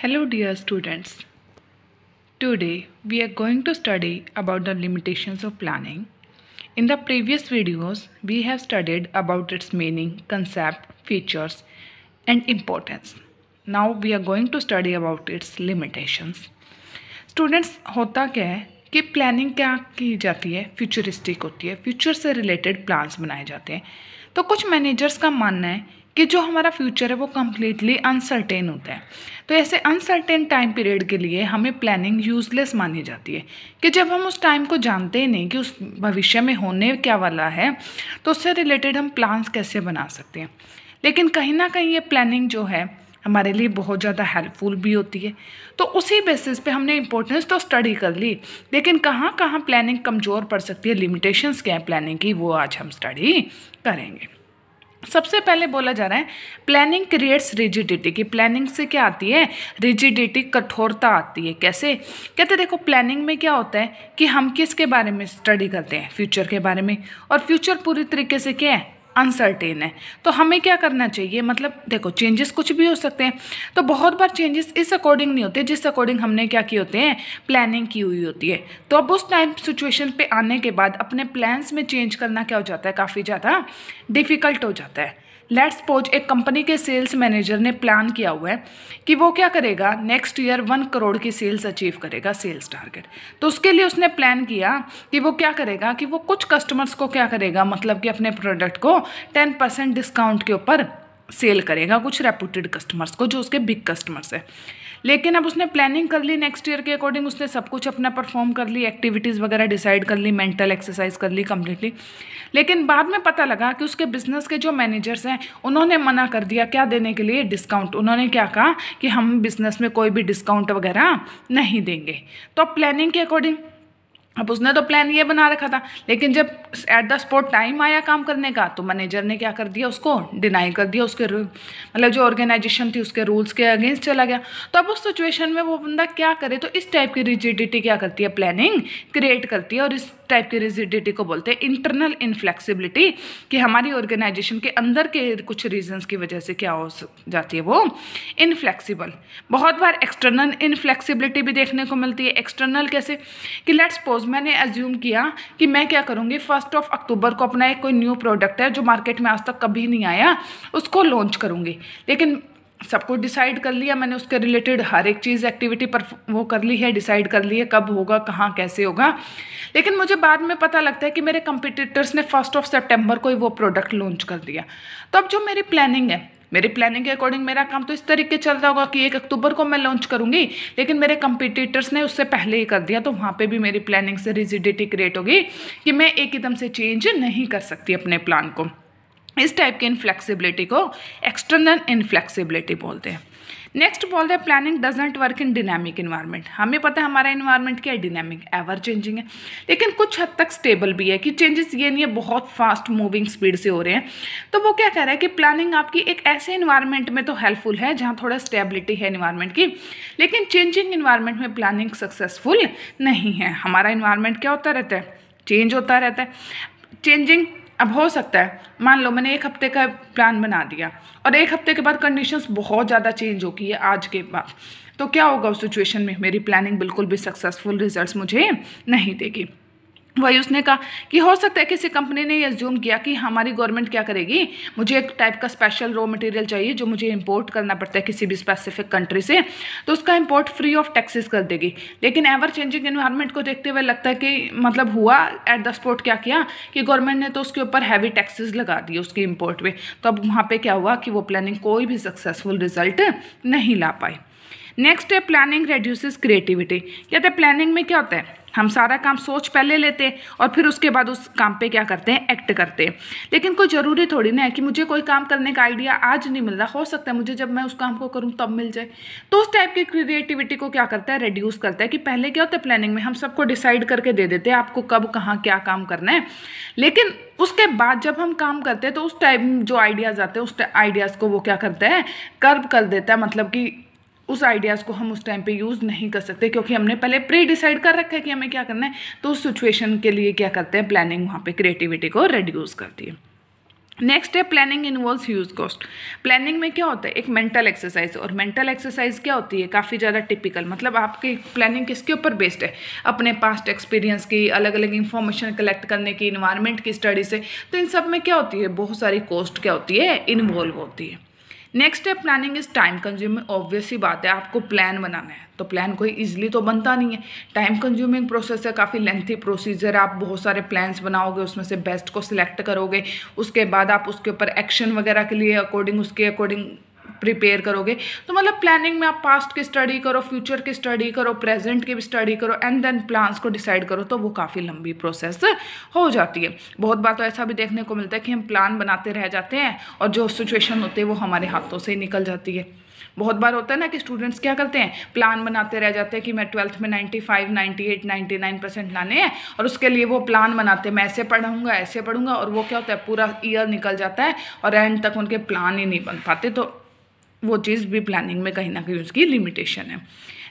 Hello dear students. Today we are going to study about the limitations of planning. In the previous videos we have studied about its meaning, concept, features and importance. Now we are going to study about its limitations. Students होता क्या है कि planning क्या की जाती है futuristic होती है फ्यूचर से रिलेटेड प्लान्स बनाए जाते हैं तो कुछ मैनेजर्स का मानना है कि जो हमारा फ्यूचर है वो कम्प्लीटली अनसर्टेन होता है तो ऐसे अनसर्टेन टाइम पीरियड के लिए हमें प्लानिंग यूजलेस मानी जाती है कि जब हम उस टाइम को जानते ही नहीं कि उस भविष्य में होने क्या वाला है तो उससे रिलेटेड हम प्लान्स कैसे बना सकते हैं लेकिन कहीं ना कहीं ये प्लानिंग जो है हमारे लिए बहुत ज़्यादा हेल्पफुल भी होती है तो उसी बेसिस पे हमने इम्पोर्टेंस तो स्टडी कर ली लेकिन कहाँ कहाँ प्लानिंग कमज़ोर पड़ सकती है लिमिटेशंस क्या है प्लानिंग की वो आज हम स्टडी करेंगे सबसे पहले बोला जा रहा है प्लानिंग क्रिएट्स रिजिडिटी की प्लानिंग से क्या आती है रिजिडिटी कठोरता आती है कैसे कहते देखो प्लानिंग में क्या होता है कि हम किसके बारे में स्टडी करते हैं फ्यूचर के बारे में और फ्यूचर पूरी तरीके से क्या है अनसर्टेन है तो हमें क्या करना चाहिए मतलब देखो चेंजेस कुछ भी हो सकते हैं तो बहुत बार चेंजेस इस अकॉर्डिंग नहीं होते जिस अकॉर्डिंग हमने क्या किए होते हैं प्लानिंग की हुई होती है तो अब उस टाइम सिचुएशन पे आने के बाद अपने प्लान्स में चेंज करना क्या हो जाता है काफ़ी ज़्यादा डिफ़िकल्ट हो जाता है लेट्स सपोज एक कंपनी के सेल्स मैनेजर ने प्लान किया हुआ है कि वो क्या करेगा नेक्स्ट ईयर वन करोड़ की सेल्स अचीव करेगा सेल्स टारगेट तो उसके लिए उसने प्लान किया कि वो क्या करेगा कि वो कुछ कस्टमर्स को क्या करेगा मतलब कि अपने प्रोडक्ट को टेन परसेंट डिस्काउंट के ऊपर सेल करेगा कुछ रेपूटेड कस्टमर्स को जो उसके बिग कस्टमर्स हैं लेकिन अब उसने प्लानिंग कर ली नेक्स्ट ईयर के अकॉर्डिंग उसने सब कुछ अपना परफॉर्म कर ली एक्टिविटीज़ वगैरह डिसाइड कर ली मेंटल एक्सरसाइज कर ली कम्प्लीटली लेकिन बाद में पता लगा कि उसके बिजनेस के जो मैनेजर्स हैं उन्होंने मना कर दिया क्या देने के लिए डिस्काउंट उन्होंने क्या कहा कि हम बिजनेस में कोई भी डिस्काउंट वगैरह नहीं देंगे तो प्लानिंग के अकॉर्डिंग अब उसने तो प्लान ये बना रखा था लेकिन जब एट द स्पॉट टाइम आया काम करने का तो मैनेजर ने क्या कर दिया उसको डिनाई कर दिया उसके मतलब जो ऑर्गेनाइजेशन थी उसके रूल्स के अगेंस्ट चला गया तो अब उस सिचुएशन में वो बंदा क्या करे तो इस टाइप की रिजिडिटी क्या करती है प्लानिंग क्रिएट करती है और इस टाइप की रिजिडिटी को बोलते हैं इंटरनल इनफ्लैक्सीबिलिटी कि हमारी ऑर्गेनाइजेशन के अंदर के कुछ रीजन्स की वजह से क्या हो जाती है वो इनफ्लैक्सीबल बहुत बार एक्सटर्नल इनफ्लैक्सीबिलिटी भी देखने को मिलती है एक्सटर्नल कैसे कि लेट्स पोज सपोज़ मैंने एज्यूम किया कि मैं क्या करूँगी फर्स्ट ऑफ अक्टूबर को अपना एक कोई न्यू प्रोडक्ट है जो मार्केट में आज तक कभी नहीं आया उसको लॉन्च करूँगी लेकिन सब कुछ डिसाइड कर लिया मैंने उसके रिलेटेड हर एक चीज़ एक्टिविटी पर वो कर ली है डिसाइड कर ली है कब होगा कहाँ कैसे होगा लेकिन मुझे बाद में पता लगता है कि मेरे कंपिटिटर्स ने फर्स्ट ऑफ सेप्टेम्बर को ही वो प्रोडक्ट लॉन्च कर दिया तो अब जो मेरी प्लानिंग है मेरी प्लानिंग के अकॉर्डिंग मेरा काम तो इस तरीके चल रहा होगा कि एक अक्टूबर को मैं लॉन्च करूंगी लेकिन मेरे कंपिटिटर्स ने उससे पहले ही कर दिया तो वहाँ पे भी मेरी प्लानिंग से रिजिडिटी क्रिएट होगी कि मैं एकदम से चेंज नहीं कर सकती अपने प्लान को इस टाइप की इनफ्लेक्सिबिलिटी को एक्सटर्नल इनफ्लेक्सिबिलिटी बोलते हैं नेक्स्ट बोल रहे हैं planning doesn't work in dynamic environment हमें पता है हमारा इन्वायरमेंट क्या है डिनामिक एवर चेंजिंग है लेकिन कुछ हद तक स्टेबल भी है कि चेंजेस ये नहीं है बहुत फास्ट मूविंग स्पीड से हो रहे हैं तो वो क्या कह रहा है कि प्लानिंग आपकी एक ऐसे इन्वायरमेंट में तो हेल्पफुल है जहाँ थोड़ा स्टेबिलिटी है इन्वायरमेंट की लेकिन चेंजिंग इन्वायरमेंट में प्लानिंग सक्सेसफुल नहीं है हमारा इन्वायरमेंट क्या होता रहता है चेंज होता रहता है चेंजिंग अब हो सकता है मान लो मैंने एक हफ्ते का प्लान बना दिया और एक हफ्ते के बाद कंडीशंस बहुत ज़्यादा चेंज हो गई है आज के बाद तो क्या होगा उस सिचुएशन में मेरी प्लानिंग बिल्कुल भी सक्सेसफुल रिजल्ट्स मुझे नहीं देगी वही उसने कहा कि हो सकता है किसी कंपनी ने ये ज्यूम किया कि हमारी गवर्नमेंट क्या करेगी मुझे एक टाइप का स्पेशल रॉ मटेरियल चाहिए जो मुझे इंपोर्ट करना पड़ता है किसी भी स्पेसिफिक कंट्री से तो उसका इंपोर्ट फ्री ऑफ टैक्सेस कर देगी लेकिन एवर चेंजिंग इन्वायरमेंट को देखते हुए लगता है कि मतलब हुआ एट द स्पॉट क्या किया कि गवर्नमेंट ने तो उसके ऊपर हैवी टैक्सेस लगा दिए उसके इम्पोर्ट पर तो अब वहाँ पर क्या हुआ कि वो प्लानिंग कोई भी सक्सेसफुल रिजल्ट नहीं ला पाई नेक्स्ट है प्लानिंग रेड्यूसेज क्रिएटिविटी कहते हैं प्लानिंग में क्या होता है हम सारा काम सोच पहले लेते और फिर उसके बाद उस काम पे क्या करते हैं एक्ट करते हैं लेकिन कोई ज़रूरी थोड़ी ना है कि मुझे कोई काम करने का आइडिया आज नहीं मिल रहा हो सकता है मुझे जब मैं उस काम को करूँ तब मिल जाए तो उस टाइप की क्रिएटिविटी को क्या करता है रिड्यूस करता है कि पहले क्या होता है प्लानिंग में हम सबको डिसाइड करके दे देते हैं आपको कब कहाँ क्या काम करना है लेकिन उसके बाद जब हम काम करते हैं तो उस टाइम जो आइडियाज़ आते हैं उस आइडियाज़ को वो क्या करते हैं कर्व कर देता है मतलब कि उस आइडियाज़ को हम उस टाइम पे यूज़ नहीं कर सकते क्योंकि हमने पहले प्री डिसाइड कर रखा है कि हमें क्या करना है तो उस सिचुएशन के लिए क्या करते हैं प्लानिंग वहाँ पे क्रिएटिविटी को रेड्यूज़ करती है नेक्स्ट है planning involve huge cost planning में क्या होता है एक मेंटल एक्सरसाइज और मेंटल एक्सरसाइज क्या होती है काफ़ी ज़्यादा टिपिकल मतलब आपकी प्लानिंग किसके ऊपर बेस्ड है अपने पास्ट एक्सपीरियंस की अलग अलग इन्फॉर्मेशन कलेक्ट करने की इन्वायरमेंट की स्टडी से तो इन सब में क्या होती है बहुत सारी कॉस्ट क्या होती है इन्वॉल्व होती है next step planning is time consuming obvious ही बात है आपको प्लान बनाना है तो प्लान कोई इजिली तो बनता नहीं है टाइम कंज्यूमिंग प्रोसेस है काफ़ी लेंथी प्रोसीजर आप बहुत सारे प्लान्स बनाओगे उसमें से बेस्ट को सिलेक्ट करोगे उसके बाद आप उसके ऊपर एक्शन वगैरह के लिए अकॉर्डिंग उसके अकॉर्डिंग प्रिपेयर करोगे तो मतलब प्लानिंग में आप पास्ट की स्टडी करो फ्यूचर की स्टडी करो प्रेजेंट की भी स्टडी करो एंड देन प्लान्स को डिसाइड करो तो वो काफ़ी लंबी प्रोसेस हो जाती है बहुत बार तो ऐसा भी देखने को मिलता है कि हम प्लान बनाते रह जाते हैं और जो सिचुएशन होती है वो हमारे हाथों से ही निकल जाती है बहुत बार होता है ना कि स्टूडेंट्स क्या करते हैं प्लान बनाते रह जाते हैं कि मैं ट्वेल्थ में 95, 98, 99 परसेंट लाने हैं और उसके लिए वो प्लान बनाते हैं मैं ऐसे पढ़ूंगा ऐसे पढ़ूंगा और वो क्या होता है पूरा ईयर निकल जाता है और एंड तक उनके प्लान ही नहीं बन पाते तो वो चीज़ भी प्लानिंग में कहीं ना कहीं उसकी लिमिटेशन है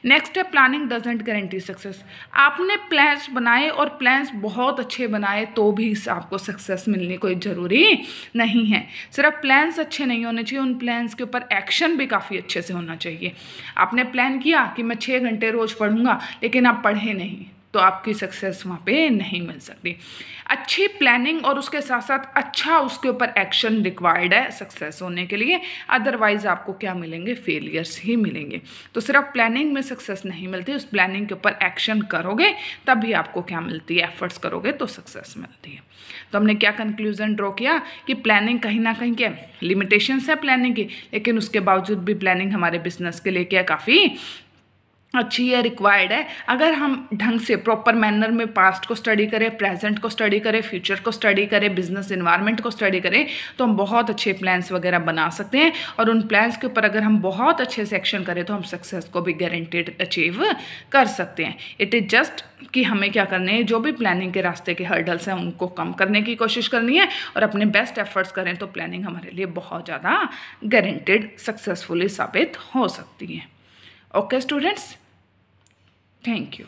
नेक्स्ट है प्लानिंग डजेंट गारंटी सक्सेस आपने प्लान्स बनाए और प्लान्स बहुत अच्छे बनाए तो भी आपको सक्सेस मिलनी कोई ज़रूरी नहीं है सिर्फ प्लान्स अच्छे नहीं होने चाहिए उन प्लान्स के ऊपर एक्शन भी काफ़ी अच्छे से होना चाहिए आपने प्लान किया कि मैं छः घंटे रोज़ पढ़ूंगा लेकिन आप पढ़े नहीं तो आपकी सक्सेस वहाँ पे नहीं मिल सकती अच्छी प्लानिंग और उसके साथ साथ अच्छा उसके ऊपर एक्शन रिक्वायर्ड है सक्सेस होने के लिए अदरवाइज़ आपको क्या मिलेंगे फेलियर्स ही मिलेंगे तो सिर्फ प्लानिंग में सक्सेस नहीं मिलती उस प्लानिंग के ऊपर एक्शन करोगे तभी आपको क्या मिलती है एफर्ट्स करोगे तो सक्सेस मिलती है तो हमने क्या कंक्लूजन ड्रॉ किया कि प्लानिंग कहीं ना कहीं क्या लिमिटेशंस है प्लानिंग की लेकिन उसके बावजूद भी प्लानिंग हमारे बिजनेस के लिए क्या काफ़ी अच्छी है रिक्वायर्ड है अगर हम ढंग से प्रॉपर मैनर में पास्ट को स्टडी करें प्रेजेंट को स्टडी करें फ्यूचर को स्टडी करें बिजनेस इन्वायरमेंट को स्टडी करें तो हम बहुत अच्छे प्लान्स वगैरह बना सकते हैं और उन प्लान्स के ऊपर अगर हम बहुत अच्छे से एक्शन करें तो हम सक्सेस को भी गारंटेड अचीव कर सकते हैं इट इज़ जस्ट कि हमें क्या करने हैं जो भी प्लानिंग के रास्ते के हर्डल्स हैं उनको कम करने की कोशिश करनी है और अपने बेस्ट एफर्ट्स करें तो प्लानिंग हमारे लिए बहुत ज़्यादा गारंटेड सक्सेसफुली साबित हो सकती है ओके स्टूडेंट्स Thank you.